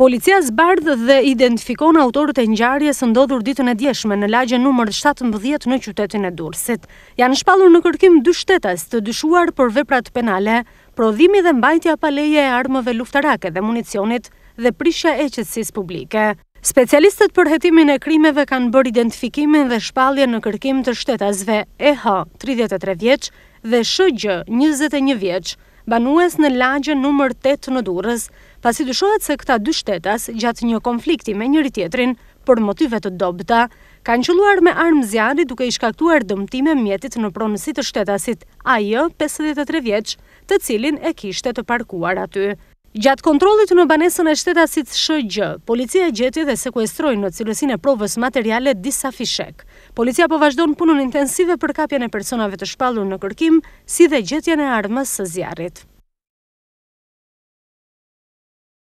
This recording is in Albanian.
Policia zbardh dhe identifikon autorët e ngjarjes së ndodhur ditën e djeshme në lagje numër 17 në qytetin e Durrësit. Janë shpallur në kërkim dy shtetas të dyshuar për veprat penale, prodhimi dhe mbajtja pa leje e armëve luftarake dhe municionit dhe prishja e qetësisë publike. Specialistët për hetimin e krimeve kanë bërë identifikimin dhe shpalje në kërkim të shtetasve EH 33 vjeç dhe SHG 21 vjeç banues në lagjën nëmër 8 në durës, pasi dyshohet se këta dy shtetas gjatë një konflikti me njëri tjetrin për motive të dobëta, kanë qëluar me armë zjarit duke i shkaktuar dëmtime mjetit në pronësit të shtetasit AJ 53 vjeqë, të cilin e kishte të parkuar aty. Gjatë kontrolit në banesën e shtetasit SHG, policia e gjeti dhe sekuestrojnë në cilësin e provës materiale disa fishek. Policia po vazhdojnë punën intensive për kapjene personave të shpallur në kërkim, si dhe gjetjene armës së zjarit.